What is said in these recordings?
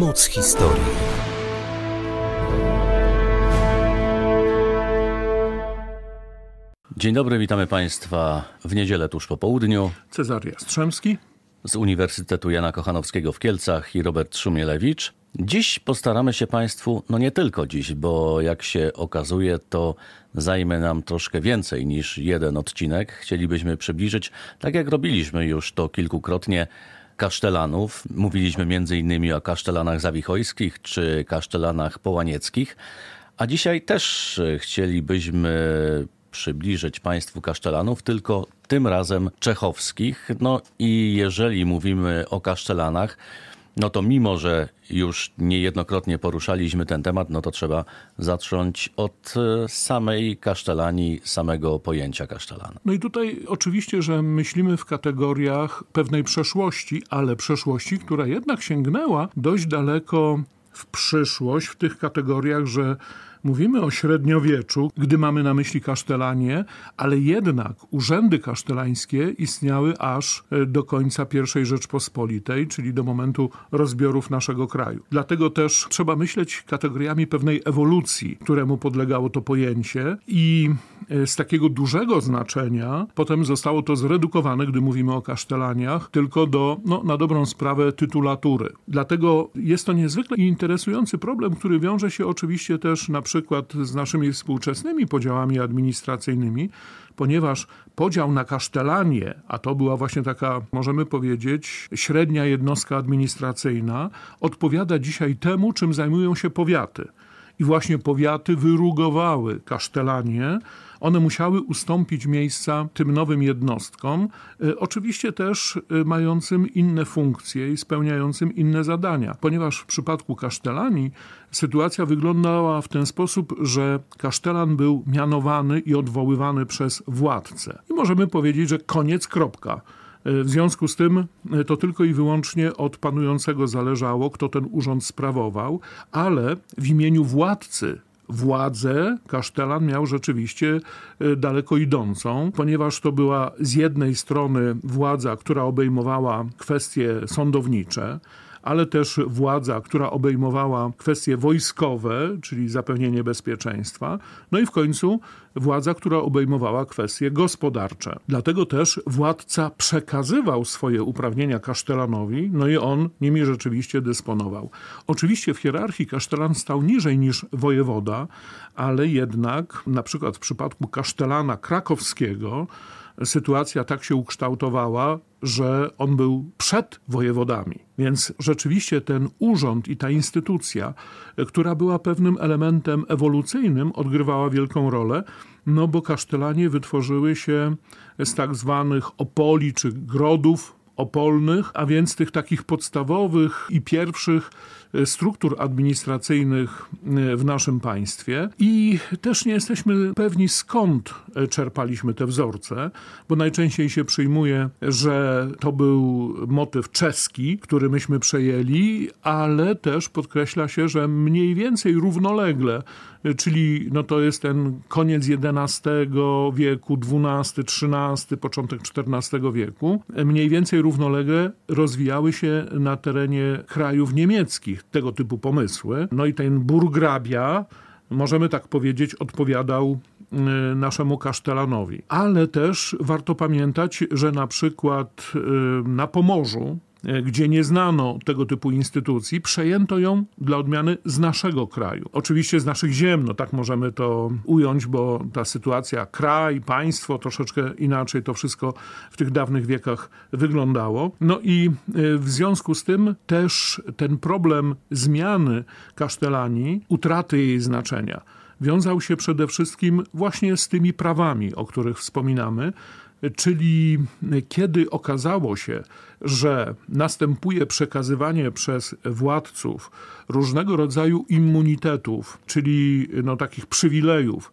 Moc historii. Dzień dobry, witamy Państwa w niedzielę tuż po południu. Cezary Jastrzemski. z Uniwersytetu Jana Kochanowskiego w Kielcach i Robert Szumielewicz. Dziś postaramy się Państwu, no nie tylko dziś, bo jak się okazuje, to zajmie nam troszkę więcej niż jeden odcinek. Chcielibyśmy przybliżyć, tak jak robiliśmy już to kilkukrotnie, kasztelanów. Mówiliśmy m.in. o kasztelanach zawichojskich czy kasztelanach połanieckich. A dzisiaj też chcielibyśmy przybliżyć Państwu kasztelanów, tylko tym razem czechowskich. No i jeżeli mówimy o kasztelanach, no to mimo, że już niejednokrotnie poruszaliśmy ten temat, no to trzeba zacząć od e, samej kasztelanii, samego pojęcia kasztelana. No i tutaj oczywiście, że myślimy w kategoriach pewnej przeszłości, ale przeszłości, która jednak sięgnęła dość daleko w przyszłość w tych kategoriach, że Mówimy o średniowieczu, gdy mamy na myśli kasztelanie, ale jednak urzędy kasztelańskie istniały aż e, do końca I Rzeczpospolitej, czyli do momentu rozbiorów naszego kraju. Dlatego też trzeba myśleć kategoriami pewnej ewolucji, któremu podlegało to pojęcie i e, z takiego dużego znaczenia potem zostało to zredukowane, gdy mówimy o kasztelaniach, tylko do, no, na dobrą sprawę, tytulatury. Dlatego jest to niezwykle interesujący problem, który wiąże się oczywiście też na przykład przykład z naszymi współczesnymi podziałami administracyjnymi, ponieważ podział na kasztelanie, a to była właśnie taka, możemy powiedzieć, średnia jednostka administracyjna, odpowiada dzisiaj temu, czym zajmują się powiaty. I właśnie powiaty wyrugowały kasztelanie one musiały ustąpić miejsca tym nowym jednostkom, e, oczywiście też e, mającym inne funkcje i spełniającym inne zadania, ponieważ w przypadku kasztelani sytuacja wyglądała w ten sposób, że Kasztelan był mianowany i odwoływany przez władcę. I możemy powiedzieć, że koniec, kropka. E, w związku z tym to tylko i wyłącznie od panującego zależało, kto ten urząd sprawował, ale w imieniu władcy władzę Kasztelan miał rzeczywiście y, daleko idącą, ponieważ to była z jednej strony władza, która obejmowała kwestie sądownicze, ale też władza, która obejmowała kwestie wojskowe, czyli zapewnienie bezpieczeństwa, no i w końcu władza, która obejmowała kwestie gospodarcze. Dlatego też władca przekazywał swoje uprawnienia kasztelanowi, no i on nimi rzeczywiście dysponował. Oczywiście w hierarchii kasztelan stał niżej niż wojewoda, ale jednak na przykład w przypadku kasztelana krakowskiego, sytuacja tak się ukształtowała, że on był przed wojewodami. Więc rzeczywiście ten urząd i ta instytucja, która była pewnym elementem ewolucyjnym, odgrywała wielką rolę, no bo kasztelanie wytworzyły się z tak zwanych opoli czy grodów opolnych, a więc tych takich podstawowych i pierwszych e, struktur administracyjnych e, w naszym państwie. I też nie jesteśmy pewni, skąd e, czerpaliśmy te wzorce, bo najczęściej się przyjmuje, że to był motyw czeski, który myśmy przejęli, ale też podkreśla się, że mniej więcej równolegle czyli no to jest ten koniec XI wieku, XII, XIII, początek XIV wieku. Mniej więcej równolegle rozwijały się na terenie krajów niemieckich tego typu pomysły. No i ten burgrabia, możemy tak powiedzieć, odpowiadał y, naszemu kasztelanowi. Ale też warto pamiętać, że na przykład y, na Pomorzu E, gdzie nie znano tego typu instytucji, przejęto ją dla odmiany z naszego kraju. Oczywiście z naszych ziem, no tak możemy to ująć, bo ta sytuacja kraj, państwo troszeczkę inaczej to wszystko w tych dawnych wiekach wyglądało. No i e, w związku z tym też ten problem zmiany kasztelanii, utraty jej znaczenia, wiązał się przede wszystkim właśnie z tymi prawami, o których wspominamy, Czyli kiedy okazało się, że następuje przekazywanie przez władców różnego rodzaju immunitetów, czyli no, takich przywilejów,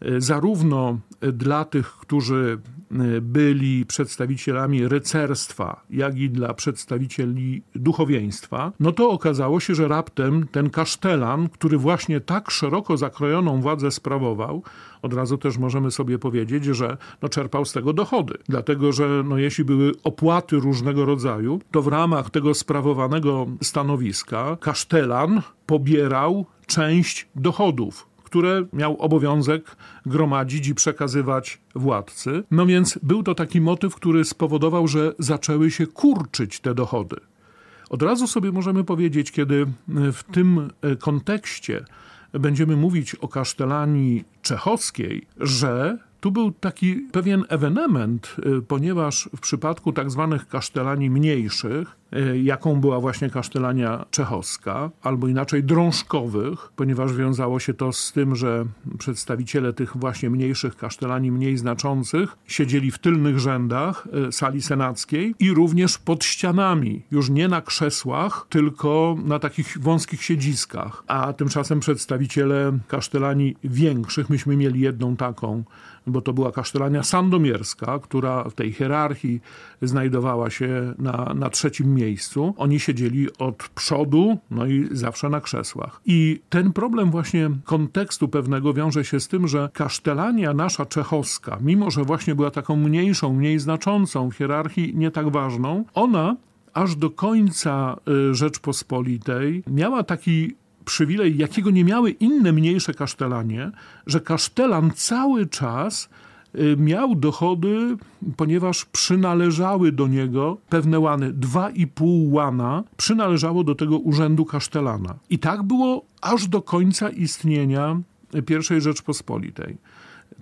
E, zarówno e, dla tych, którzy e, byli przedstawicielami rycerstwa, jak i dla przedstawicieli duchowieństwa, no to okazało się, że raptem ten kasztelan, który właśnie tak szeroko zakrojoną władzę sprawował, od razu też możemy sobie powiedzieć, że no czerpał z tego dochody. Dlatego, że no jeśli były opłaty różnego rodzaju, to w ramach tego sprawowanego stanowiska kasztelan pobierał część dochodów które miał obowiązek gromadzić i przekazywać władcy. No więc był to taki motyw, który spowodował, że zaczęły się kurczyć te dochody. Od razu sobie możemy powiedzieć, kiedy e, w tym e, kontekście będziemy mówić o kasztelanii czechowskiej, że tu był taki pewien ewenement, y, ponieważ w przypadku tak zwanych kasztelanii mniejszych, y, jaką była właśnie kasztelania czechowska, albo inaczej drążkowych, ponieważ wiązało się to z tym, że przedstawiciele tych właśnie mniejszych kasztelanii mniej znaczących siedzieli w tylnych rzędach y, sali senackiej i również pod ścianami, już nie na krzesłach, tylko na takich wąskich siedziskach. A tymczasem przedstawiciele kasztelanii większych, myśmy mieli jedną taką bo to była kasztelania sandomierska, która w tej hierarchii znajdowała się na, na trzecim miejscu. Oni siedzieli od przodu, no i zawsze na krzesłach. I ten problem właśnie kontekstu pewnego wiąże się z tym, że kasztelania nasza czechowska, mimo że właśnie była taką mniejszą, mniej znaczącą w hierarchii, nie tak ważną, ona aż do końca y, Rzeczpospolitej miała taki przywilej, jakiego nie miały inne mniejsze kasztelanie, że kasztelan cały czas y, miał dochody, ponieważ przynależały do niego pewne łany. Dwa i pół łana przynależało do tego urzędu kasztelana. I tak było aż do końca istnienia I Rzeczpospolitej.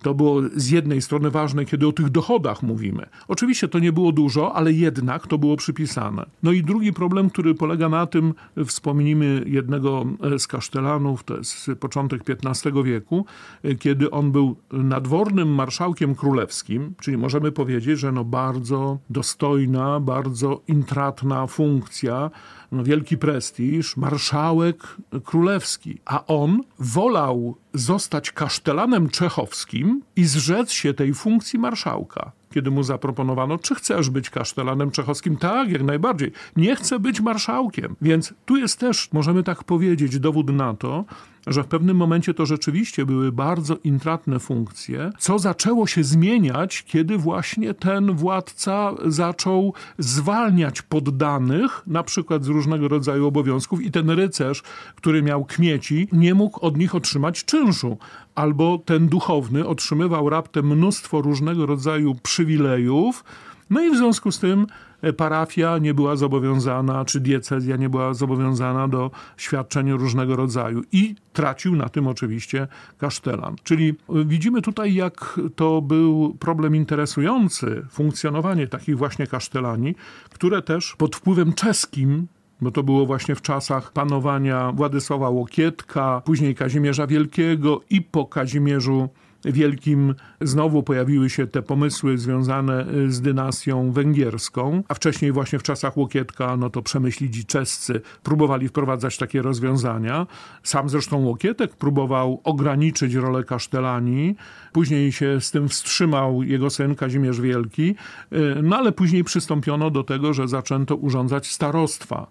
To było z jednej strony ważne, kiedy o tych dochodach mówimy. Oczywiście to nie było dużo, ale jednak to było przypisane. No i drugi problem, który polega na tym, wspomnimy jednego e, z kasztelanów, to jest początek XV wieku, e, kiedy on był nadwornym marszałkiem królewskim, czyli możemy powiedzieć, że no bardzo dostojna, bardzo intratna funkcja no, wielki prestiż, marszałek królewski. A on wolał zostać kasztelanem czechowskim i zrzec się tej funkcji marszałka kiedy mu zaproponowano, czy chcesz być kasztelanem czechowskim? Tak, jak najbardziej. Nie chcę być marszałkiem. Więc tu jest też, możemy tak powiedzieć, dowód na to, że w pewnym momencie to rzeczywiście były bardzo intratne funkcje, co zaczęło się zmieniać, kiedy właśnie ten władca zaczął zwalniać poddanych, na przykład z różnego rodzaju obowiązków, i ten rycerz, który miał kmieci, nie mógł od nich otrzymać czynszu albo ten duchowny otrzymywał raptem mnóstwo różnego rodzaju przywilejów, no i w związku z tym e, parafia nie była zobowiązana, czy diecezja nie była zobowiązana do świadczeń różnego rodzaju. I tracił na tym oczywiście kasztelan. Czyli e, widzimy tutaj, jak to był problem interesujący, funkcjonowanie takich właśnie kasztelani, które też pod wpływem czeskim bo to było właśnie w czasach panowania Władysława Łokietka, później Kazimierza Wielkiego i po Kazimierzu Wielkim znowu pojawiły się te pomysły związane y, z dynastią węgierską, a wcześniej właśnie w czasach Łokietka, no to przemyślidzi czescy próbowali wprowadzać takie rozwiązania. Sam zresztą Łokietek próbował ograniczyć rolę Kasztelanii, później się z tym wstrzymał jego syn Kazimierz Wielki, y, no ale później przystąpiono do tego, że zaczęto urządzać starostwa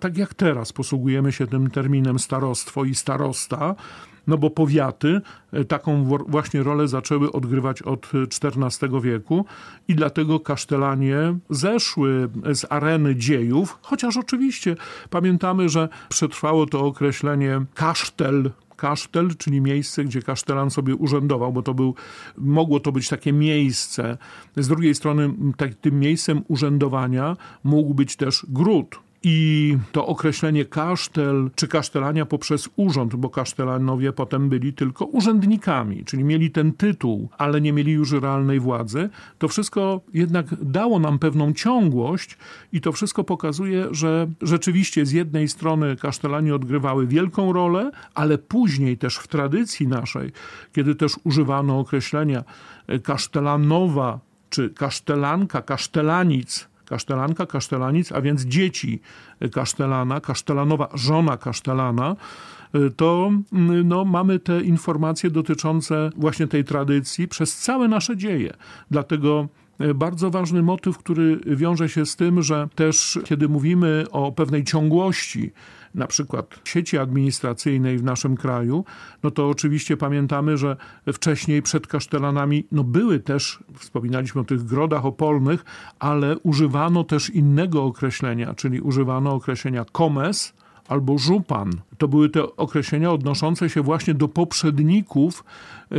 tak jak teraz posługujemy się tym terminem starostwo i starosta, no bo powiaty e, taką właśnie rolę zaczęły odgrywać od XIV e, wieku i dlatego kasztelanie zeszły z areny dziejów, chociaż oczywiście pamiętamy, że przetrwało to określenie kasztel kasztel, czyli miejsce, gdzie kasztelan sobie urzędował, bo to był, mogło to być takie miejsce. Z drugiej strony tak, tym miejscem urzędowania mógł być też gród, i to określenie kasztel czy kasztelania poprzez urząd, bo kasztelanowie potem byli tylko urzędnikami, czyli mieli ten tytuł, ale nie mieli już realnej władzy, to wszystko jednak dało nam pewną ciągłość i to wszystko pokazuje, że rzeczywiście z jednej strony kasztelanie odgrywały wielką rolę, ale później też w tradycji naszej, kiedy też używano określenia kasztelanowa czy kasztelanka, kasztelanic, kasztelanka, kasztelanic, a więc dzieci kasztelana, kasztelanowa, żona kasztelana, y, to mm, no, mamy te informacje dotyczące właśnie tej tradycji przez całe nasze dzieje. Dlatego y, bardzo ważny motyw, który wiąże się z tym, że też kiedy mówimy o pewnej ciągłości na przykład sieci administracyjnej w naszym kraju, no to oczywiście pamiętamy, że wcześniej przed kasztelanami no były też, wspominaliśmy o tych grodach opolnych, ale używano też innego określenia, czyli używano określenia komes, albo żupan. To były te określenia odnoszące się właśnie do poprzedników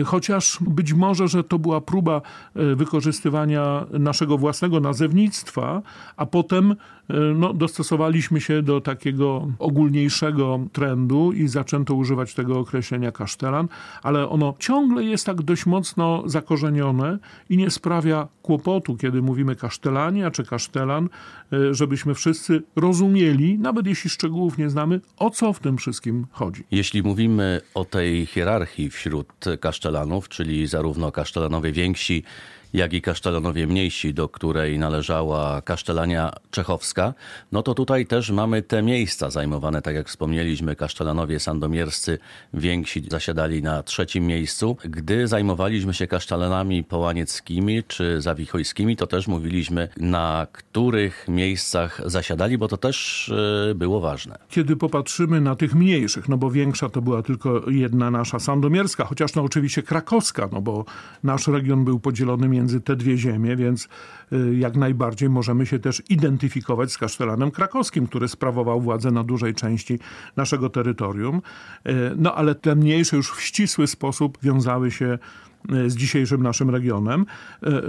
chociaż być może, że to była próba e, wykorzystywania naszego własnego nazewnictwa, a potem e, no, dostosowaliśmy się do takiego ogólniejszego trendu i zaczęto używać tego określenia kasztelan, ale ono ciągle jest tak dość mocno zakorzenione i nie sprawia kłopotu, kiedy mówimy kasztelania czy kasztelan, e, żebyśmy wszyscy rozumieli, nawet jeśli szczegółów nie znamy, o co w tym wszystkim chodzi. Jeśli mówimy o tej hierarchii wśród kasztelanów, kasztelanów, czyli zarówno kasztelanowie więksi, jak i Kasztelanowie Mniejsi, do której należała Kasztelania Czechowska, no to tutaj też mamy te miejsca zajmowane, tak jak wspomnieliśmy, Kasztelanowie Sandomierscy więksi zasiadali na trzecim miejscu. Gdy zajmowaliśmy się Kasztelanami Połanieckimi czy Zawichojskimi, to też mówiliśmy, na których miejscach zasiadali, bo to też e, było ważne. Kiedy popatrzymy na tych mniejszych, no bo większa to była tylko jedna nasza sandomierska, chociaż no oczywiście krakowska, no bo nasz region był podzielony między między te dwie ziemie, więc y, jak najbardziej możemy się też identyfikować z kasztelanem krakowskim, który sprawował władzę na dużej części naszego terytorium. Y, no ale te mniejsze już w ścisły sposób wiązały się y, z dzisiejszym naszym regionem,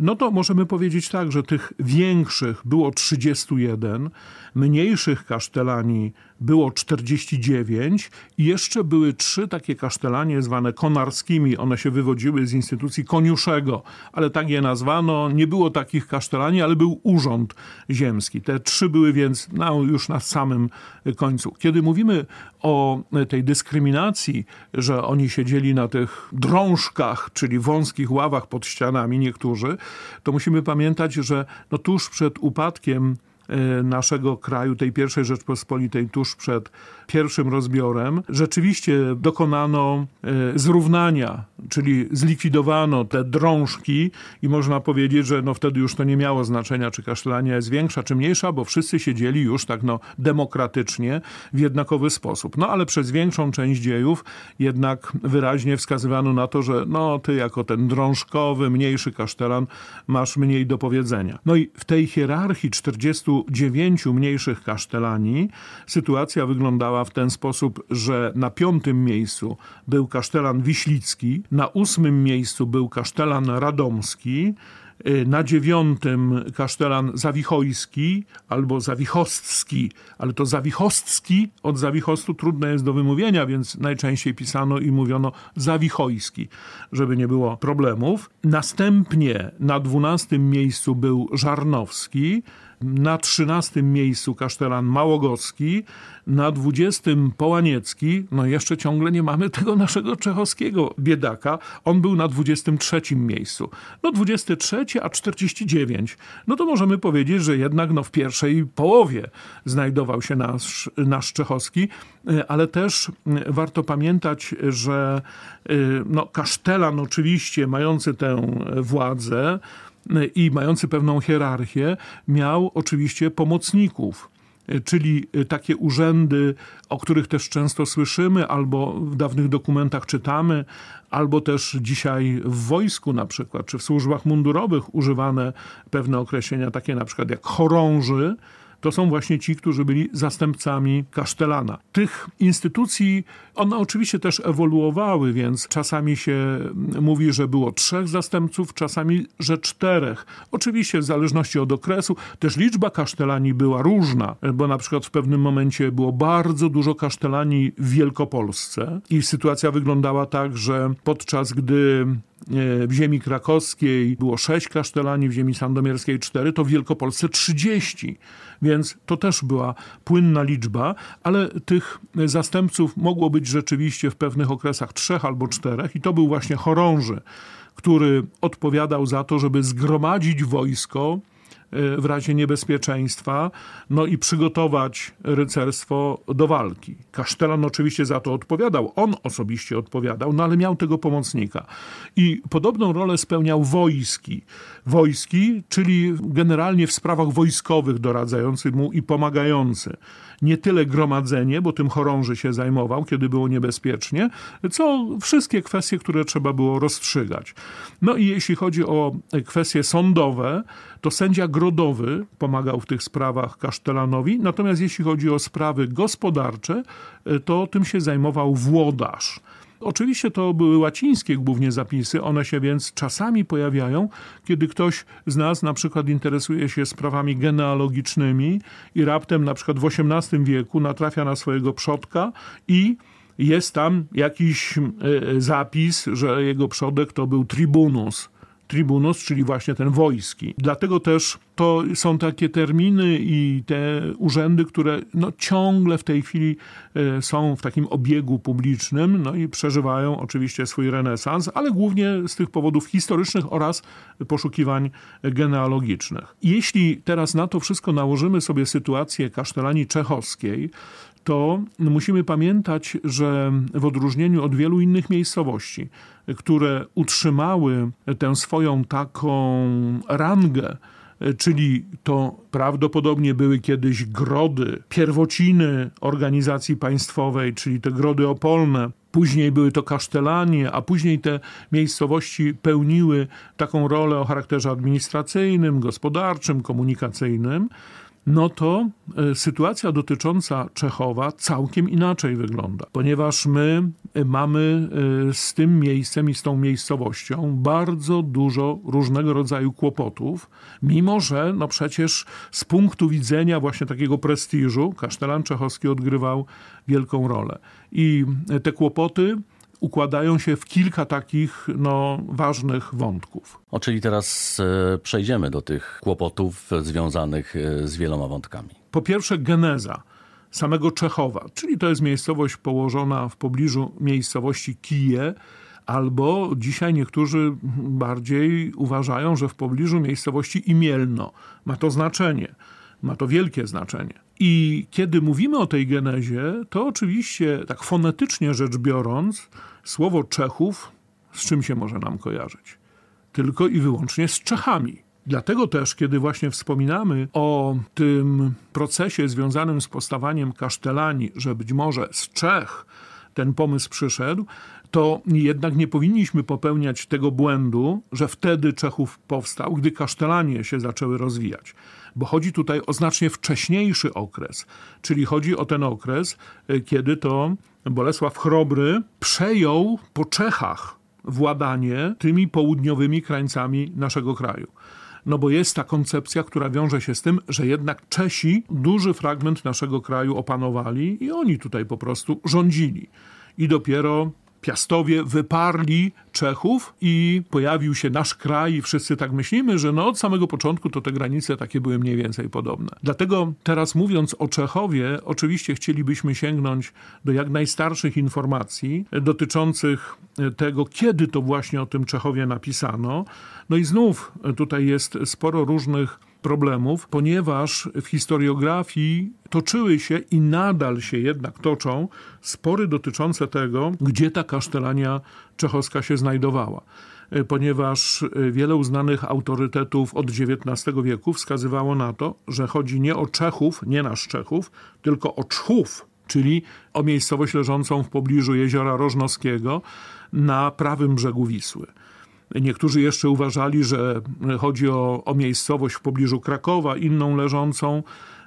no to możemy powiedzieć tak, że tych większych było 31, mniejszych kasztelani było 49 i jeszcze były trzy takie kasztelanie zwane konarskimi. One się wywodziły z instytucji koniuszego, ale tak je nazwano. Nie było takich kasztelani, ale był urząd ziemski. Te trzy były więc no, już na samym końcu. Kiedy mówimy o tej dyskryminacji, że oni siedzieli na tych drążkach, czyli wąskich ławach pod ścianami niektórzy, to musimy pamiętać, że no tuż przed upadkiem E, naszego kraju, tej pierwszej Rzeczpospolitej tuż przed pierwszym rozbiorem, rzeczywiście dokonano e, zrównania, czyli zlikwidowano te drążki i można powiedzieć, że no wtedy już to nie miało znaczenia, czy kasztelania jest większa, czy mniejsza, bo wszyscy siedzieli już tak no demokratycznie w jednakowy sposób. No ale przez większą część dziejów jednak wyraźnie wskazywano na to, że no ty jako ten drążkowy, mniejszy kasztelan masz mniej do powiedzenia. No i w tej hierarchii 40 dziewięciu mniejszych kasztelanii sytuacja wyglądała w ten sposób, że na piątym miejscu był kasztelan Wiślicki, na ósmym miejscu był kasztelan Radomski, y, na dziewiątym kasztelan Zawichojski albo Zawichostski, ale to Zawichostski od Zawichostu trudne jest do wymówienia, więc najczęściej pisano i mówiono Zawichojski, żeby nie było problemów. Następnie na dwunastym miejscu był Żarnowski, na 13 miejscu kasztelan Małogowski, na 20 Połaniecki, no jeszcze ciągle nie mamy tego naszego czechowskiego biedaka, on był na 23 miejscu. No 23, a 49, no to możemy powiedzieć, że jednak no, w pierwszej połowie znajdował się nasz, nasz czechowski, e, ale też warto pamiętać, że e, no, kasztelan oczywiście mający tę władzę, i mający pewną hierarchię, miał oczywiście pomocników czyli takie urzędy, o których też często słyszymy, albo w dawnych dokumentach czytamy, albo też dzisiaj w wojsku na przykład, czy w służbach mundurowych używane pewne określenia, takie na przykład jak chorąży, to są właśnie ci, którzy byli zastępcami kasztelana. Tych instytucji, one oczywiście też ewoluowały, więc czasami się mm, mówi, że było trzech zastępców, czasami, że czterech. Oczywiście w zależności od okresu też liczba kasztelani była różna, bo na przykład w pewnym momencie było bardzo dużo kasztelani w Wielkopolsce i sytuacja wyglądała tak, że podczas gdy E, w ziemi krakowskiej było 6 kasztelanii, w ziemi sandomierskiej 4, to w Wielkopolsce 30. Więc to też była płynna liczba, ale tych zastępców mogło być rzeczywiście w pewnych okresach trzech albo czterech i to był właśnie chorąży, który odpowiadał za to, żeby zgromadzić wojsko Y, w razie niebezpieczeństwa, no i przygotować rycerstwo do walki. Kasztelan oczywiście za to odpowiadał, on osobiście odpowiadał, no ale miał tego pomocnika. I podobną rolę spełniał wojski. Wojski, czyli generalnie w sprawach wojskowych doradzający mu i pomagający nie tyle gromadzenie, bo tym chorąży się zajmował, kiedy było niebezpiecznie, co wszystkie kwestie, które trzeba było rozstrzygać. No i jeśli chodzi o kwestie sądowe, to sędzia Grodowy pomagał w tych sprawach Kasztelanowi, natomiast jeśli chodzi o sprawy gospodarcze, to tym się zajmował włodarz. Oczywiście to były łacińskie głównie zapisy, one się więc czasami pojawiają, kiedy ktoś z nas na przykład interesuje się sprawami genealogicznymi i raptem na przykład w XVIII wieku natrafia na swojego przodka i jest tam jakiś e, e, zapis, że jego przodek to był tribunus tribunus, czyli właśnie ten wojski. Dlatego też to są takie terminy i te urzędy, które no ciągle w tej chwili e, są w takim obiegu publicznym no i przeżywają oczywiście swój renesans, ale głównie z tych powodów historycznych oraz poszukiwań genealogicznych. Jeśli teraz na to wszystko nałożymy sobie sytuację kasztelanii czechowskiej, to musimy pamiętać, że w odróżnieniu od wielu innych miejscowości, które utrzymały tę swoją taką rangę, czyli to prawdopodobnie były kiedyś grody, pierwociny organizacji państwowej, czyli te grody opolne, Później były to kasztelanie, a później te miejscowości pełniły taką rolę o charakterze administracyjnym, gospodarczym, komunikacyjnym no to e, sytuacja dotycząca Czechowa całkiem inaczej wygląda, ponieważ my e, mamy e, z tym miejscem i z tą miejscowością bardzo dużo różnego rodzaju kłopotów, mimo że no przecież z punktu widzenia właśnie takiego prestiżu Kasztelan Czechowski odgrywał wielką rolę. I te kłopoty układają się w kilka takich no, ważnych wątków. O, czyli teraz e, przejdziemy do tych kłopotów związanych e, z wieloma wątkami. Po pierwsze, geneza samego Czechowa, czyli to jest miejscowość położona w pobliżu miejscowości Kije, albo dzisiaj niektórzy bardziej uważają, że w pobliżu miejscowości Imielno. Ma to znaczenie, ma to wielkie znaczenie. I kiedy mówimy o tej genezie, to oczywiście tak fonetycznie rzecz biorąc, Słowo Czechów z czym się może nam kojarzyć? Tylko i wyłącznie z Czechami. Dlatego też, kiedy właśnie wspominamy o tym procesie związanym z powstawaniem kasztelani, że być może z Czech ten pomysł przyszedł, to jednak nie powinniśmy popełniać tego błędu, że wtedy Czechów powstał, gdy kasztelanie się zaczęły rozwijać. Bo chodzi tutaj o znacznie wcześniejszy okres, czyli chodzi o ten okres, y, kiedy to Bolesław Chrobry przejął po Czechach władanie tymi południowymi krańcami naszego kraju. No bo jest ta koncepcja, która wiąże się z tym, że jednak Czesi duży fragment naszego kraju opanowali i oni tutaj po prostu rządzili. I dopiero Piastowie wyparli Czechów i pojawił się nasz kraj i wszyscy tak myślimy, że no od samego początku to te granice takie były mniej więcej podobne. Dlatego teraz mówiąc o Czechowie, oczywiście chcielibyśmy sięgnąć do jak najstarszych informacji dotyczących tego, kiedy to właśnie o tym Czechowie napisano. No i znów tutaj jest sporo różnych problemów, ponieważ w historiografii toczyły się i nadal się jednak toczą spory dotyczące tego, gdzie ta kasztelania czechowska się znajdowała e, ponieważ e, wiele uznanych autorytetów od XIX wieku wskazywało na to, że chodzi nie o Czechów, nie nasz Czechów, tylko o Czchów, czyli o miejscowość leżącą w pobliżu jeziora Rożnowskiego na prawym brzegu Wisły. Niektórzy jeszcze uważali, że chodzi o, o miejscowość w pobliżu Krakowa, inną leżącą,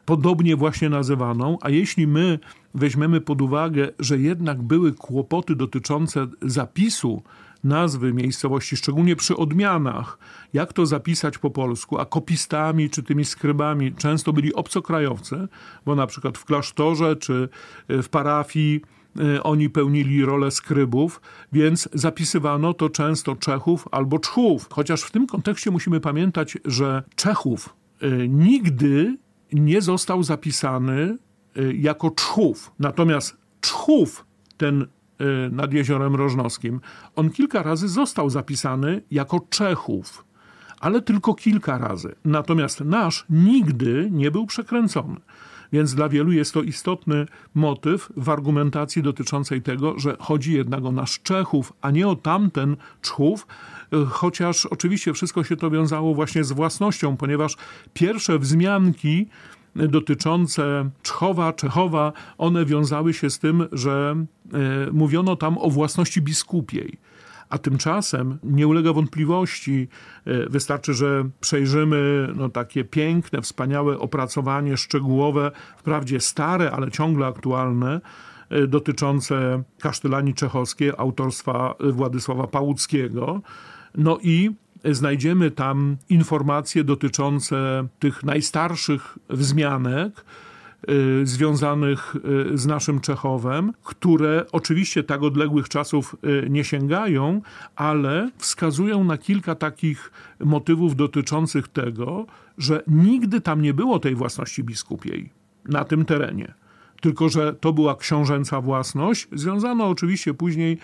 podobnie właśnie nazywaną. A jeśli my weźmiemy pod uwagę, że jednak były kłopoty dotyczące zapisu nazwy miejscowości, szczególnie przy odmianach, jak to zapisać po polsku, a kopistami czy tymi skrybami często byli obcokrajowcy, bo na przykład w klasztorze czy w parafii Y, oni pełnili rolę skrybów, więc zapisywano to często Czechów albo Czchów. Chociaż w tym kontekście musimy pamiętać, że Czechów y, nigdy nie został zapisany y, jako Czchów. Natomiast Czchów, ten nad Jeziorem Rożnowskim, on kilka razy został zapisany jako Czechów ale tylko kilka razy. Natomiast nasz nigdy nie był przekręcony. Więc dla wielu jest to istotny motyw w argumentacji dotyczącej tego, że chodzi jednak o nasz Czechów, a nie o tamten Czchów, chociaż oczywiście wszystko się to wiązało właśnie z własnością, ponieważ pierwsze wzmianki dotyczące Czchowa, Czechowa, one wiązały się z tym, że e, mówiono tam o własności biskupiej. A tymczasem nie ulega wątpliwości, e, wystarczy, że przejrzymy no, takie piękne, wspaniałe opracowanie szczegółowe, wprawdzie stare, ale ciągle aktualne, e, dotyczące kasztelanii czechowskiej autorstwa Władysława Pałuckiego. No i znajdziemy tam informacje dotyczące tych najstarszych wzmianek, Y, związanych y, z naszym Czechowem, które oczywiście tak odległych czasów y, nie sięgają, ale wskazują na kilka takich motywów dotyczących tego, że nigdy tam nie było tej własności biskupiej na tym terenie tylko że to była książęca własność. związana oczywiście później y,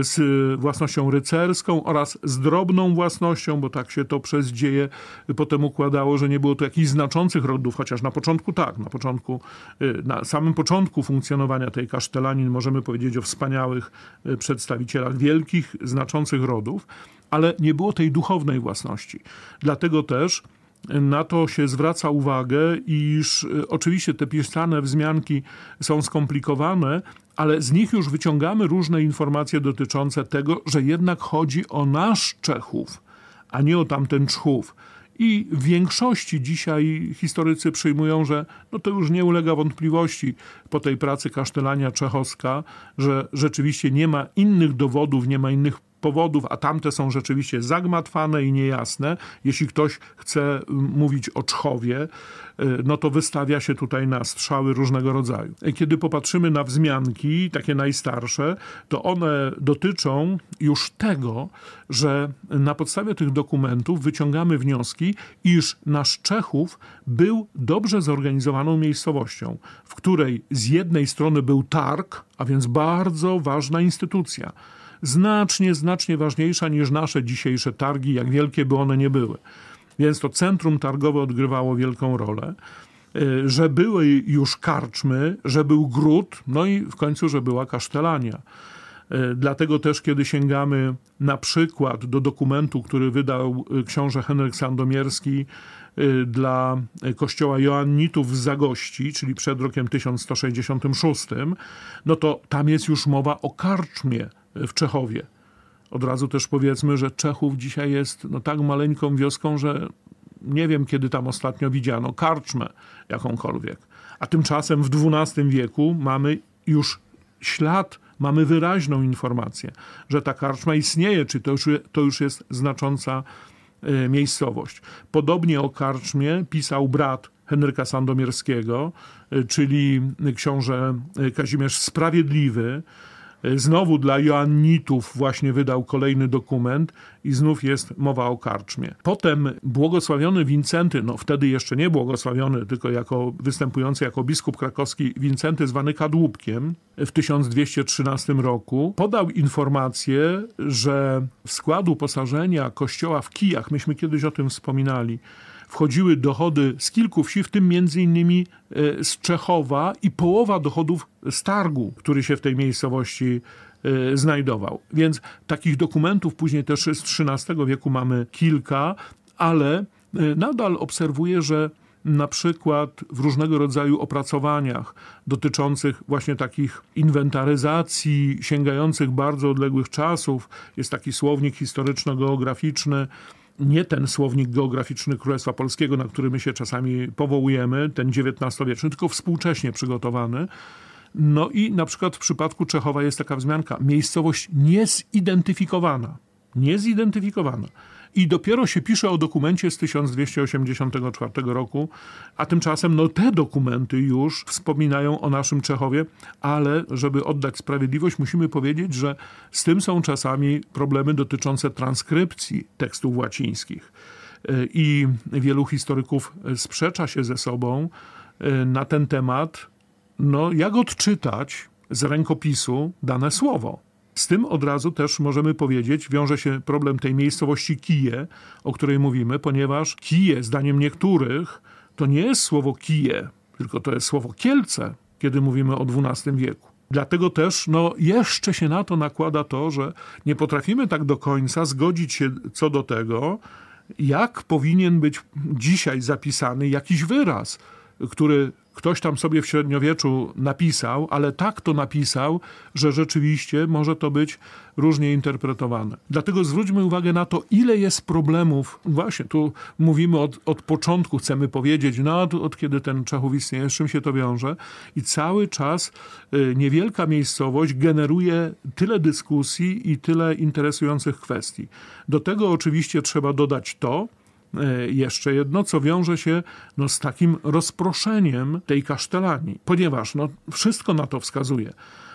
z własnością rycerską oraz z drobną własnością, bo tak się to przez dzieje potem układało, że nie było tu jakichś znaczących rodów, chociaż na początku tak, na początku, y, na samym początku funkcjonowania tej kasztelanin możemy powiedzieć o wspaniałych y, przedstawicielach wielkich, znaczących rodów, ale nie było tej duchownej własności. Dlatego też na to się zwraca uwagę, iż e, oczywiście te pisane wzmianki są skomplikowane, ale z nich już wyciągamy różne informacje dotyczące tego, że jednak chodzi o nasz Czechów, a nie o tamten Czchów. I w większości dzisiaj historycy przyjmują, że no to już nie ulega wątpliwości po tej pracy Kasztelania Czechowska, że rzeczywiście nie ma innych dowodów, nie ma innych powodów, a tamte są rzeczywiście zagmatwane i niejasne. Jeśli ktoś chce mm, mówić o czchowie, y, no to wystawia się tutaj na strzały różnego rodzaju. E, kiedy popatrzymy na wzmianki, takie najstarsze, to one dotyczą już tego, że na podstawie tych dokumentów wyciągamy wnioski, iż nasz Czechów był dobrze zorganizowaną miejscowością, w której z jednej strony był targ, a więc bardzo ważna instytucja, znacznie, znacznie ważniejsza niż nasze dzisiejsze targi, jak wielkie by one nie były. Więc to centrum targowe odgrywało wielką rolę, e, że były już karczmy, że był gród, no i w końcu, że była kasztelania. E, dlatego też, kiedy sięgamy na przykład do dokumentu, który wydał e, książę Henryk Sandomierski dla kościoła Joannitów w Zagości, czyli przed rokiem 1166, no to tam jest już mowa o karczmie w Czechowie. Od razu też powiedzmy, że Czechów dzisiaj jest no, tak maleńką wioską, że nie wiem, kiedy tam ostatnio widziano karczmę jakąkolwiek. A tymczasem w XII wieku mamy już ślad, mamy wyraźną informację, że ta karczma istnieje, czy to już, to już jest znacząca e, miejscowość. Podobnie o karczmie pisał brat Henryka Sandomierskiego, e, czyli książę e, Kazimierz Sprawiedliwy, E, znowu dla Joannitów właśnie wydał kolejny dokument i znów jest mowa o karczmie. Potem błogosławiony Wincenty, no wtedy jeszcze nie błogosławiony, tylko jako występujący jako biskup krakowski Wincenty zwany Kadłubkiem w 1213 roku podał informację, że w skład uposażenia kościoła w Kijach, myśmy kiedyś o tym wspominali, wchodziły dochody z kilku wsi, w tym między innymi e, z Czechowa i połowa dochodów z targu, który się w tej miejscowości e, znajdował. Więc takich dokumentów później też z XIII wieku mamy kilka, ale e, nadal obserwuję, że na przykład w różnego rodzaju opracowaniach dotyczących właśnie takich inwentaryzacji sięgających bardzo odległych czasów. Jest taki słownik historyczno-geograficzny nie ten słownik geograficzny Królestwa Polskiego, na który my się czasami powołujemy, ten XIX-wieczny, tylko współcześnie przygotowany. No i na przykład w przypadku Czechowa jest taka wzmianka, miejscowość niezidentyfikowana. Niezidentyfikowana i dopiero się pisze o dokumencie z 1284 roku, a tymczasem no, te dokumenty już wspominają o naszym Czechowie, ale żeby oddać sprawiedliwość, musimy powiedzieć, że z tym są czasami problemy dotyczące transkrypcji tekstów łacińskich. I wielu historyków sprzecza się ze sobą e, na ten temat, no, jak odczytać z rękopisu dane słowo. Z tym od razu też możemy powiedzieć, wiąże się problem tej miejscowości Kije, o której mówimy, ponieważ Kije, zdaniem niektórych, to nie jest słowo Kije, tylko to jest słowo Kielce, kiedy mówimy o XII wieku. Dlatego też no, jeszcze się na to nakłada to, że nie potrafimy tak do końca zgodzić się co do tego, jak powinien być dzisiaj zapisany jakiś wyraz, który ktoś tam sobie w średniowieczu napisał, ale tak to napisał, że rzeczywiście może to być różnie interpretowane. Dlatego zwróćmy uwagę na to, ile jest problemów. Właśnie tu mówimy od, od początku, chcemy powiedzieć, no od, od kiedy ten Czechów istnieje, z czym się to wiąże. I cały czas y, niewielka miejscowość generuje tyle dyskusji i tyle interesujących kwestii. Do tego oczywiście trzeba dodać to, E, jeszcze jedno, co wiąże się no, z takim rozproszeniem tej kasztelanii, ponieważ no, wszystko na to wskazuje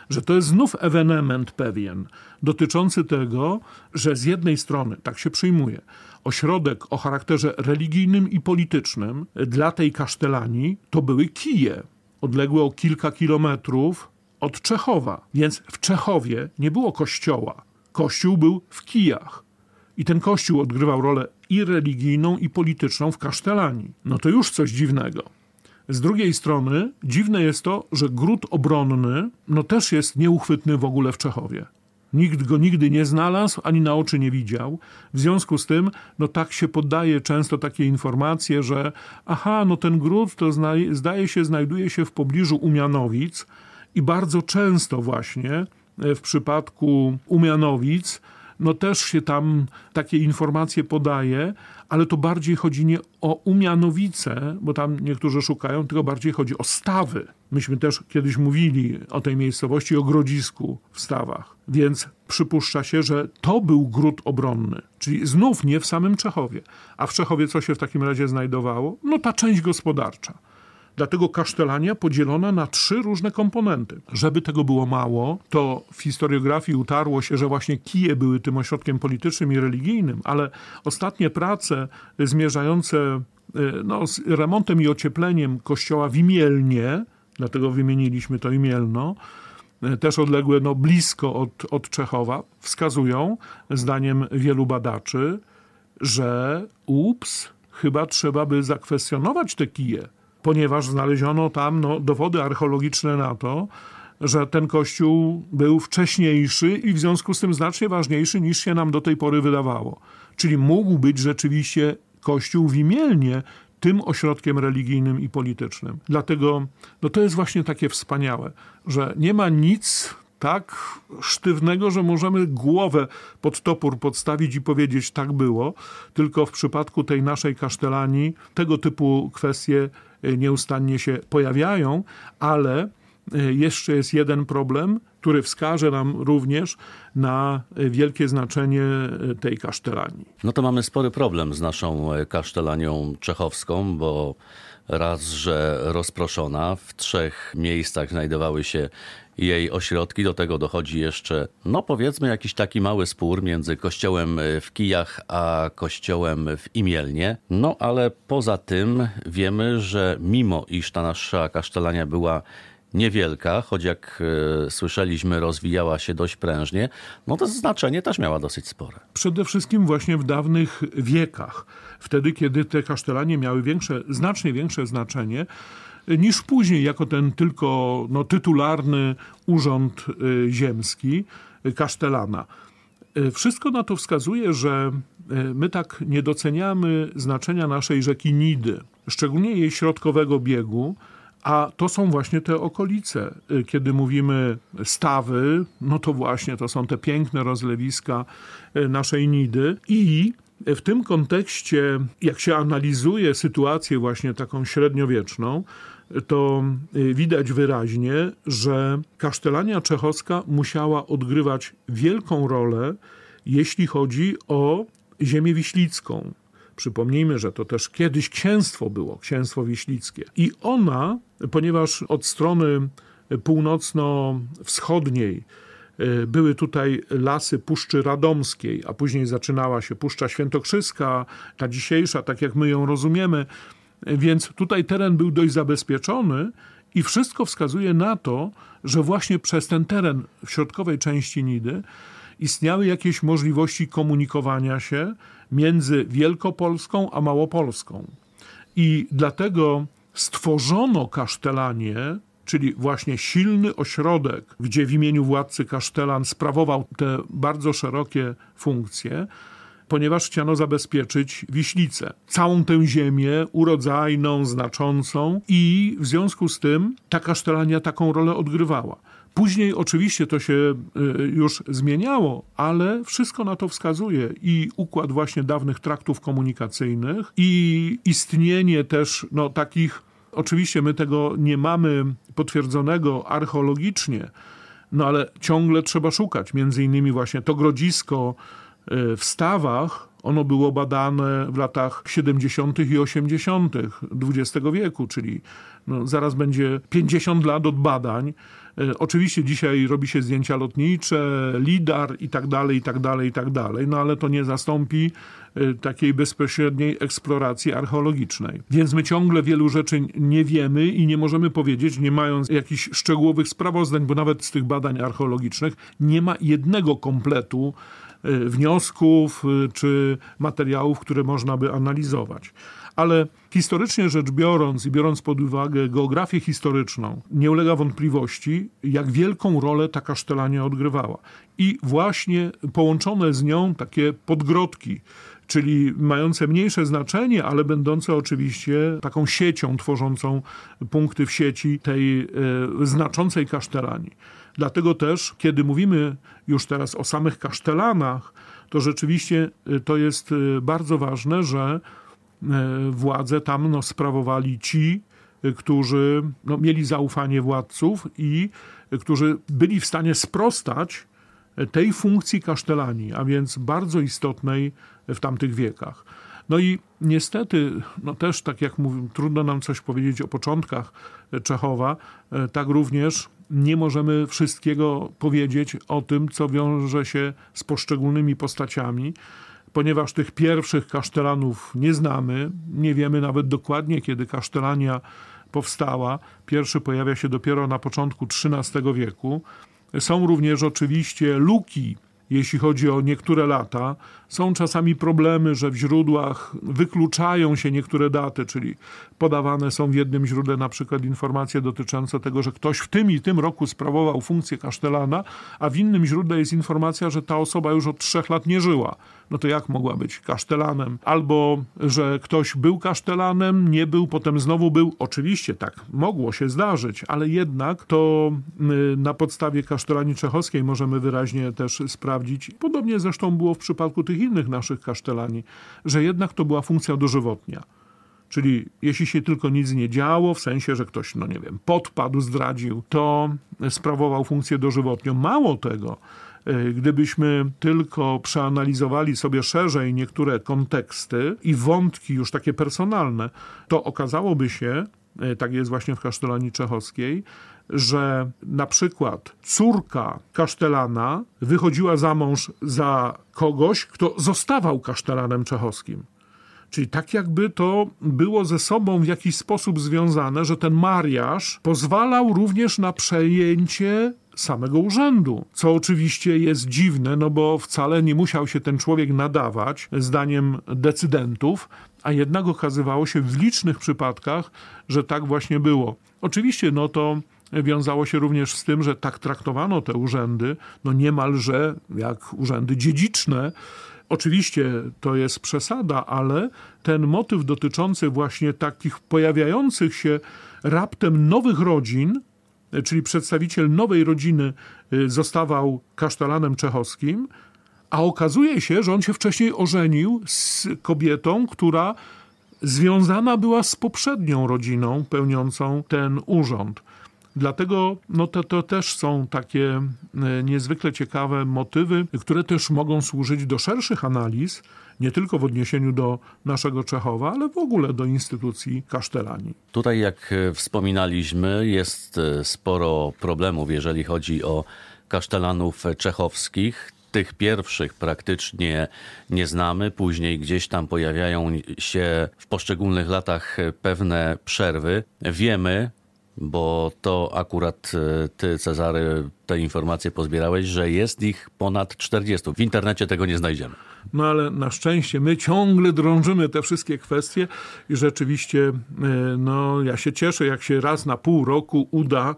że to jest znów ewenement pewien dotyczący tego, że z jednej strony, tak się przyjmuje, ośrodek o charakterze religijnym i politycznym dla tej kasztelanii to były kije, odległe o kilka kilometrów od Czechowa. Więc w Czechowie nie było kościoła. Kościół był w kijach. I ten kościół odgrywał rolę i religijną, i polityczną w Kasztelanii. No to już coś dziwnego. Z drugiej strony dziwne jest to, że gród obronny no też jest nieuchwytny w ogóle w Czechowie. Nikt go nigdy nie znalazł, ani na oczy nie widział. W związku z tym, no tak się podaje często takie informacje, że aha, no ten gród to zdaje się znajduje się w pobliżu Umianowic i bardzo często właśnie e, w przypadku Umianowic no też się tam takie informacje podaje, ale to bardziej chodzi nie o umianowice, bo tam niektórzy szukają, tylko bardziej chodzi o stawy. Myśmy też kiedyś mówili o tej miejscowości, o grodzisku w stawach, więc przypuszcza się, że to był gród obronny, czyli znów nie w samym Czechowie. A w Czechowie co się w takim razie znajdowało? No ta część gospodarcza. Dlatego kasztelania podzielona na trzy różne komponenty. Żeby tego było mało, to w historiografii utarło się, że właśnie kije były tym ośrodkiem politycznym i religijnym, ale ostatnie prace zmierzające y, no, z remontem i ociepleniem kościoła w Imielnie, dlatego wymieniliśmy to Imielno, y, też odległe no, blisko od, od Czechowa, wskazują, zdaniem wielu badaczy, że ups, chyba trzeba by zakwestionować te kije ponieważ znaleziono tam no, dowody archeologiczne na to, że ten kościół był wcześniejszy i w związku z tym znacznie ważniejszy niż się nam do tej pory wydawało. Czyli mógł być rzeczywiście kościół w imielnie tym ośrodkiem religijnym i politycznym. Dlatego no to jest właśnie takie wspaniałe, że nie ma nic tak sztywnego, że możemy głowę pod topór podstawić i powiedzieć tak było, tylko w przypadku tej naszej kasztelanii tego typu kwestie nieustannie się pojawiają, ale e, jeszcze jest jeden problem, który wskaże nam również na wielkie znaczenie e, tej kasztelanii. No to mamy spory problem z naszą e, kasztelanią czechowską, bo raz, że rozproszona, w trzech miejscach znajdowały się jej ośrodki. Do tego dochodzi jeszcze, no powiedzmy, jakiś taki mały spór między kościołem e, w Kijach a kościołem w Imielnie. No ale poza tym wiemy, że mimo iż ta nasza kasztelania była niewielka, choć jak e, słyszeliśmy, rozwijała się dość prężnie, no to znaczenie też miała dosyć spore. Przede wszystkim właśnie w dawnych wiekach, wtedy kiedy te kasztelanie miały większe, znacznie większe znaczenie, niż później jako ten tylko no, tytularny urząd y, ziemski y, Kasztelana. Y, wszystko na to wskazuje, że my tak nie doceniamy znaczenia naszej rzeki Nidy, szczególnie jej środkowego biegu, a to są właśnie te okolice. Kiedy mówimy stawy, no to właśnie to są te piękne rozlewiska naszej Nidy i w tym kontekście, jak się analizuje sytuację właśnie taką średniowieczną, to y, widać wyraźnie, że kasztelania czechowska musiała odgrywać wielką rolę, jeśli chodzi o ziemię wiślicką. Przypomnijmy, że to też kiedyś księstwo było, księstwo wiślickie. I ona, ponieważ od strony północno-wschodniej y, były tutaj lasy Puszczy Radomskiej, a później zaczynała się Puszcza Świętokrzyska, ta dzisiejsza, tak jak my ją rozumiemy, więc tutaj teren był dość zabezpieczony i wszystko wskazuje na to, że właśnie przez ten teren w środkowej części Nidy istniały jakieś możliwości komunikowania się między Wielkopolską a Małopolską. I dlatego stworzono Kasztelanie, czyli właśnie silny ośrodek, gdzie w imieniu władcy Kasztelan sprawował te bardzo szerokie funkcje ponieważ chciano zabezpieczyć Wiślicę. Całą tę ziemię urodzajną, znaczącą i w związku z tym ta kasztelania taką rolę odgrywała. Później oczywiście to się y, już zmieniało, ale wszystko na to wskazuje i układ właśnie dawnych traktów komunikacyjnych i istnienie też no, takich, oczywiście my tego nie mamy potwierdzonego archeologicznie, no ale ciągle trzeba szukać, między innymi właśnie to grodzisko, E, w stawach ono było badane w latach 70. i 80. XX wieku, czyli no zaraz będzie 50 lat od badań. E, oczywiście dzisiaj robi się zdjęcia lotnicze, lidar i tak dalej, i tak dalej, i tak dalej, no ale to nie zastąpi e, takiej bezpośredniej eksploracji archeologicznej. Więc my ciągle wielu rzeczy nie wiemy i nie możemy powiedzieć, nie mając jakichś szczegółowych sprawozdań, bo nawet z tych badań archeologicznych nie ma jednego kompletu e, wniosków czy materiałów, które można by analizować. Ale historycznie rzecz biorąc i biorąc pod uwagę geografię historyczną, nie ulega wątpliwości, jak wielką rolę ta kasztelania odgrywała. I właśnie połączone z nią takie podgrodki, czyli mające mniejsze znaczenie, ale będące oczywiście taką siecią tworzącą punkty w sieci tej e, znaczącej kasztelanii. Dlatego też, kiedy mówimy już teraz o samych kasztelanach, to rzeczywiście e, to jest e, bardzo ważne, że władze tam no, sprawowali ci, którzy no, mieli zaufanie władców i którzy byli w stanie sprostać e, tej funkcji kasztelanii, a więc bardzo istotnej w tamtych wiekach. No i niestety, no też tak jak mówię, trudno nam coś powiedzieć o początkach e, Czechowa, e, tak również nie możemy wszystkiego powiedzieć o tym, co wiąże się z poszczególnymi postaciami, ponieważ tych pierwszych kasztelanów nie znamy, nie wiemy nawet dokładnie, kiedy kasztelania powstała. Pierwszy pojawia się dopiero na początku XIII wieku. Są również oczywiście luki jeśli chodzi o niektóre lata. Są czasami problemy, że w źródłach wykluczają się niektóre daty, czyli podawane są w jednym źródle na przykład informacje dotyczące tego, że ktoś w tym i tym roku sprawował funkcję kasztelana, a w innym źródle jest informacja, że ta osoba już od trzech lat nie żyła. No to jak mogła być kasztelanem? Albo, że ktoś był kasztelanem, nie był, potem znowu był. Oczywiście tak mogło się zdarzyć, ale jednak to y, na podstawie kasztelanii czechowskiej możemy wyraźnie też sprawdzić, sprawdzić. Podobnie zresztą było w przypadku tych innych naszych kasztelani, że jednak to była funkcja dożywotnia. Czyli jeśli się tylko nic nie działo, w sensie, że ktoś, no nie wiem, podpadł, zdradził, to sprawował funkcję dożywotnią. Mało tego, e, gdybyśmy tylko przeanalizowali sobie szerzej niektóre konteksty i wątki już takie personalne, to okazałoby się, e, tak jest właśnie w kasztelanii czechowskiej, że na przykład córka kasztelana wychodziła za mąż za kogoś, kto zostawał kasztelanem czechowskim. Czyli tak jakby to było ze sobą w jakiś sposób związane, że ten mariaż pozwalał również na przejęcie samego urzędu, co oczywiście jest dziwne, no bo wcale nie musiał się ten człowiek nadawać zdaniem decydentów, a jednak okazywało się w licznych przypadkach, że tak właśnie było. Oczywiście no to wiązało się również z tym, że tak traktowano te urzędy, no niemalże jak urzędy dziedziczne. Oczywiście to jest przesada, ale ten motyw dotyczący właśnie takich pojawiających się raptem nowych rodzin, czyli przedstawiciel nowej rodziny y, zostawał kasztelanem czechowskim, a okazuje się, że on się wcześniej ożenił z kobietą, która związana była z poprzednią rodziną pełniącą ten urząd. Dlatego no to, to też są takie e, niezwykle ciekawe motywy, które też mogą służyć do szerszych analiz, nie tylko w odniesieniu do naszego Czechowa, ale w ogóle do instytucji Kasztelanii. Tutaj, jak e, wspominaliśmy, jest e, sporo problemów, jeżeli chodzi o kasztelanów czechowskich tych pierwszych praktycznie nie znamy, później gdzieś tam pojawiają się w poszczególnych latach pewne przerwy. Wiemy, bo to akurat e, ty, Cezary, te informacje pozbierałeś, że jest ich ponad 40. W internecie tego nie znajdziemy. No ale na szczęście my ciągle drążymy te wszystkie kwestie i rzeczywiście e, no, ja się cieszę, jak się raz na pół roku uda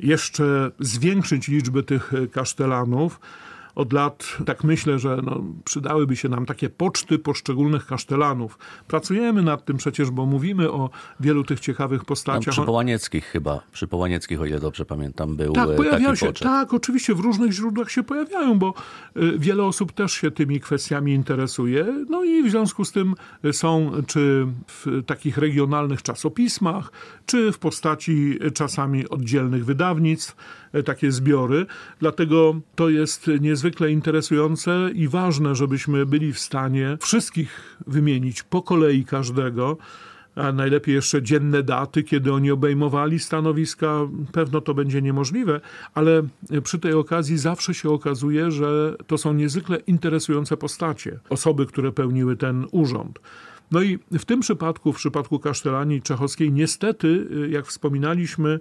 jeszcze zwiększyć liczbę tych e, kasztelanów od lat tak myślę, że no, przydałyby się nam takie poczty poszczególnych kasztelanów. Pracujemy nad tym przecież, bo mówimy o wielu tych ciekawych postaciach. Tam przy Połanieckich chyba, przy Połanieckich, o ile dobrze pamiętam, był tak, e, pojawiają się, poczet. Tak, oczywiście w różnych źródłach się pojawiają, bo e, wiele osób też się tymi kwestiami interesuje. No i w związku z tym e, są czy w takich regionalnych czasopismach, czy w postaci czasami oddzielnych wydawnictw E, takie zbiory. Dlatego to jest niezwykle interesujące i ważne, żebyśmy byli w stanie wszystkich wymienić po kolei każdego a najlepiej jeszcze dzienne daty, kiedy oni obejmowali stanowiska. Pewno to będzie niemożliwe, ale e, przy tej okazji zawsze się okazuje, że to są niezwykle interesujące postacie, osoby, które pełniły ten urząd. No i w tym przypadku, w przypadku Kasztelanii Czechowskiej, niestety, e, jak wspominaliśmy,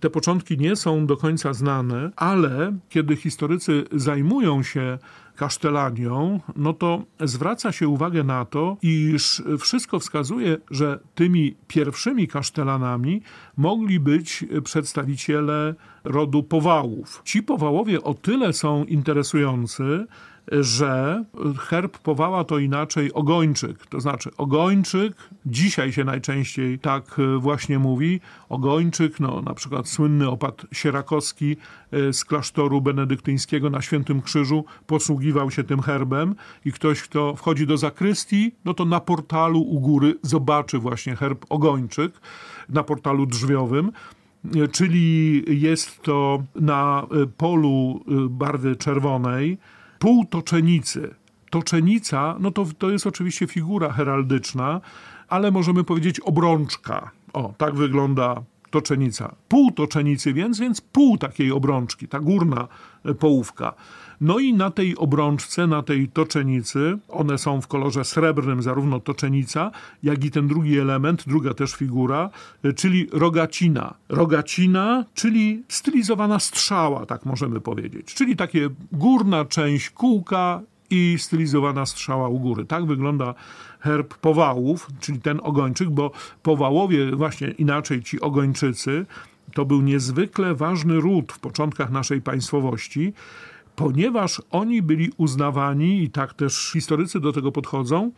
te początki nie są do końca znane, ale kiedy historycy zajmują się Kasztelanią, no to zwraca się uwagę na to, iż wszystko wskazuje, że tymi pierwszymi kasztelanami mogli być przedstawiciele rodu powałów. Ci powałowie o tyle są interesujący, że herb Powała to inaczej ogończyk. To znaczy ogończyk, dzisiaj się najczęściej tak e, właśnie mówi, ogończyk, no na przykład słynny opat sierakowski e, z klasztoru benedyktyńskiego na Świętym Krzyżu posługiwał się tym herbem i ktoś, kto wchodzi do zakrystii, no to na portalu u góry zobaczy właśnie herb ogończyk na portalu drzwiowym e, czyli jest to na polu barwy czerwonej półtoczenicy. Toczenica, no to, to jest oczywiście figura heraldyczna, ale możemy powiedzieć obrączka. O, tak wygląda toczenica. Pół toczenicy więc, więc pół takiej obrączki, ta górna e, połówka. No i na tej obrączce, na tej toczenicy, one są w kolorze srebrnym, zarówno toczenica, jak i ten drugi element, druga też figura, y, czyli rogacina. Rogacina, czyli stylizowana strzała, tak możemy powiedzieć. Czyli takie górna część kółka i stylizowana strzała u góry. Tak wygląda herb powałów, czyli ten ogończyk, bo powałowie, właśnie inaczej ci ogończycy, to był niezwykle ważny ród w początkach naszej państwowości ponieważ oni byli uznawani, i tak też historycy do tego podchodzą,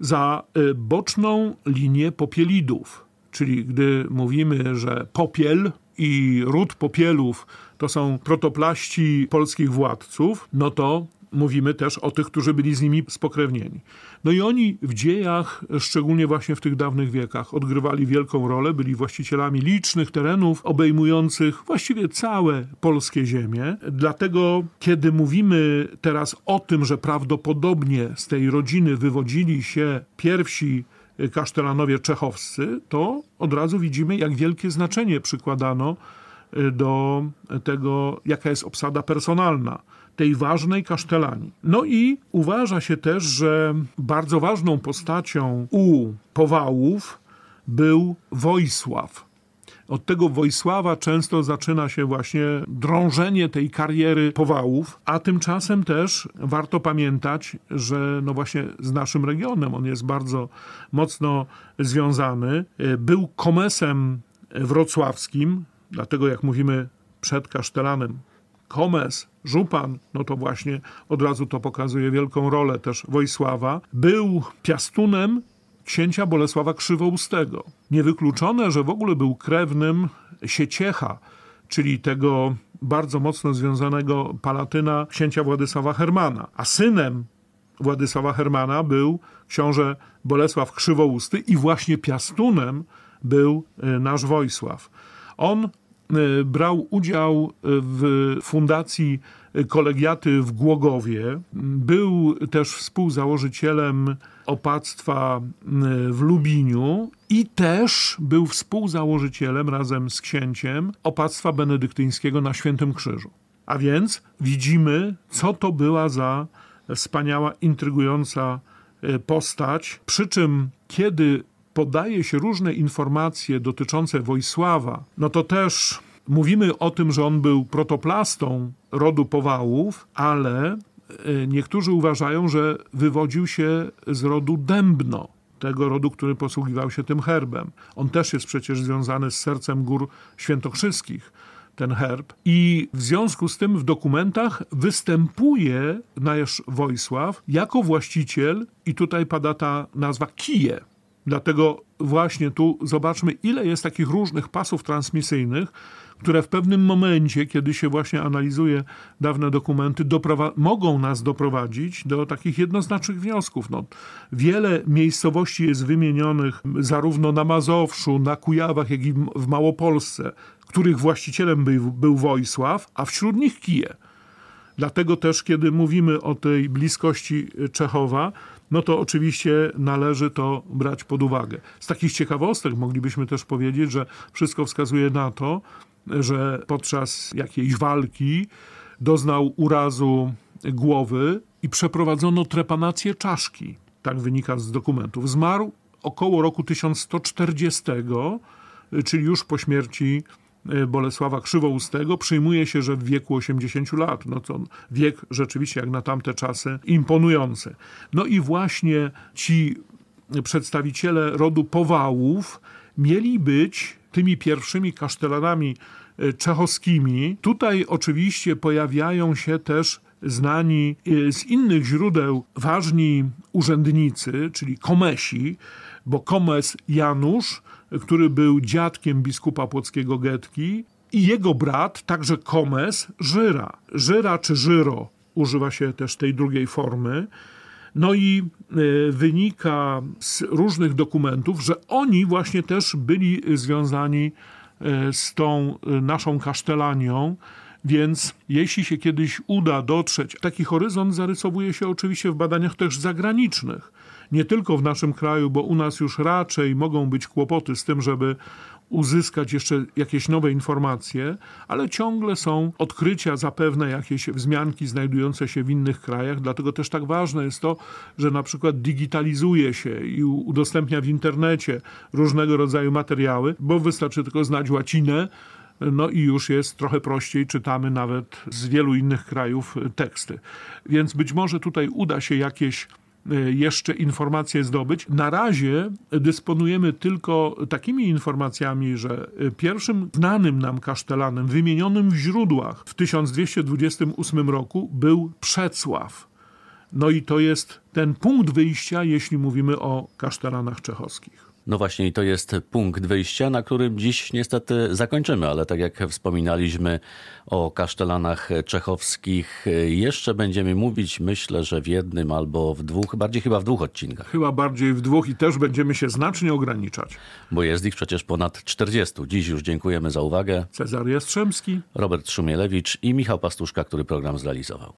za y, boczną linię popielidów. Czyli gdy mówimy, że popiel i ród popielów to są protoplaści polskich władców, no to mówimy też o tych, którzy byli z nimi spokrewnieni. No i oni w dziejach, szczególnie właśnie w tych dawnych wiekach, odgrywali wielką rolę, byli właścicielami licznych terenów obejmujących właściwie całe polskie ziemie. Dlatego, kiedy mówimy teraz o tym, że prawdopodobnie z tej rodziny wywodzili się pierwsi y, kasztelanowie czechowscy, to od razu widzimy, jak wielkie znaczenie przykładano y, do tego, jaka jest obsada personalna tej ważnej kasztelanii. No i uważa się też, że bardzo ważną postacią u powałów był Wojsław. Od tego Wojsława często zaczyna się właśnie drążenie tej kariery powałów, a tymczasem też warto pamiętać, że no właśnie z naszym regionem on jest bardzo mocno związany. Był komesem wrocławskim, dlatego jak mówimy przed Kasztelanem Komes Żupan, no to właśnie od razu to pokazuje wielką rolę też Wojsława, był piastunem księcia Bolesława Krzywoustego. Niewykluczone, że w ogóle był krewnym Sieciecha, czyli tego bardzo mocno związanego palatyna księcia Władysława Hermana. A synem Władysława Hermana był książę Bolesław Krzywousty i właśnie piastunem był y, nasz Wojsław. On Y, brał udział y, w fundacji kolegiaty w Głogowie. Był też współzałożycielem opactwa y, w Lubiniu i też był współzałożycielem razem z księciem opactwa benedyktyńskiego na Świętym Krzyżu. A więc widzimy, co to była za wspaniała, intrygująca postać. Przy czym, kiedy podaje się różne informacje dotyczące Wojsława, no to też mówimy o tym, że on był protoplastą rodu Powałów, ale e, niektórzy uważają, że wywodził się z rodu Dębno, tego rodu, który posługiwał się tym herbem. On też jest przecież związany z sercem gór świętokrzyskich ten herb. I w związku z tym w dokumentach występuje nasz Wojsław jako właściciel, i tutaj pada ta nazwa Kije. Dlatego właśnie tu zobaczmy, ile jest takich różnych pasów transmisyjnych, które w pewnym momencie, kiedy się właśnie analizuje dawne dokumenty, mogą nas doprowadzić do takich jednoznacznych wniosków. No, wiele miejscowości jest wymienionych zarówno na Mazowszu, na Kujawach, jak i w Małopolsce, których właścicielem był, był Wojsław, a wśród nich Kije. Dlatego też, kiedy mówimy o tej bliskości Czechowa, no to oczywiście należy to brać pod uwagę. Z takich ciekawostek moglibyśmy też powiedzieć, że wszystko wskazuje na to, że podczas jakiejś walki doznał urazu głowy i przeprowadzono trepanację czaszki. Tak wynika z dokumentów. Zmarł około roku 1140, czyli już po śmierci Y, Bolesława Krzywoustego przyjmuje się, że w wieku 80 lat. No to wiek rzeczywiście jak na tamte czasy imponujący. No i właśnie ci przedstawiciele rodu Powałów mieli być tymi pierwszymi kasztelanami y, czechowskimi. Tutaj oczywiście pojawiają się też znani y, z innych źródeł ważni urzędnicy, czyli komesi, bo komes Janusz który był dziadkiem biskupa płockiego Getki i jego brat, także komes, Żyra. Żyra czy Żyro, używa się też tej drugiej formy. No i e, wynika z różnych dokumentów, że oni właśnie też byli związani e, z tą e, naszą kasztelanią, więc jeśli się kiedyś uda dotrzeć, taki horyzont zarysowuje się oczywiście w badaniach też zagranicznych. Nie tylko w naszym kraju, bo u nas już raczej mogą być kłopoty z tym, żeby uzyskać jeszcze jakieś nowe informacje, ale ciągle są odkrycia, zapewne jakieś wzmianki znajdujące się w innych krajach. Dlatego też tak ważne jest to, że na przykład digitalizuje się i udostępnia w internecie różnego rodzaju materiały, bo wystarczy tylko znać łacinę no i już jest trochę prościej, czytamy nawet z wielu innych krajów e, teksty. Więc być może tutaj uda się jakieś e, jeszcze informacje zdobyć. Na razie dysponujemy tylko takimi informacjami, że e, pierwszym znanym nam kasztelanem wymienionym w źródłach w 1228 roku był Przecław. No i to jest ten punkt wyjścia, jeśli mówimy o kasztelanach czechowskich. No właśnie, i to jest punkt wyjścia, na którym dziś niestety zakończymy, ale tak jak wspominaliśmy o kasztelanach czechowskich, jeszcze będziemy mówić, myślę, że w jednym albo w dwóch, bardziej chyba w dwóch odcinkach. Chyba bardziej w dwóch i też będziemy się znacznie ograniczać. Bo jest ich przecież ponad 40. Dziś już dziękujemy za uwagę. Cezar Jastrzębski, Robert Szumielewicz i Michał Pastuszka, który program zrealizował.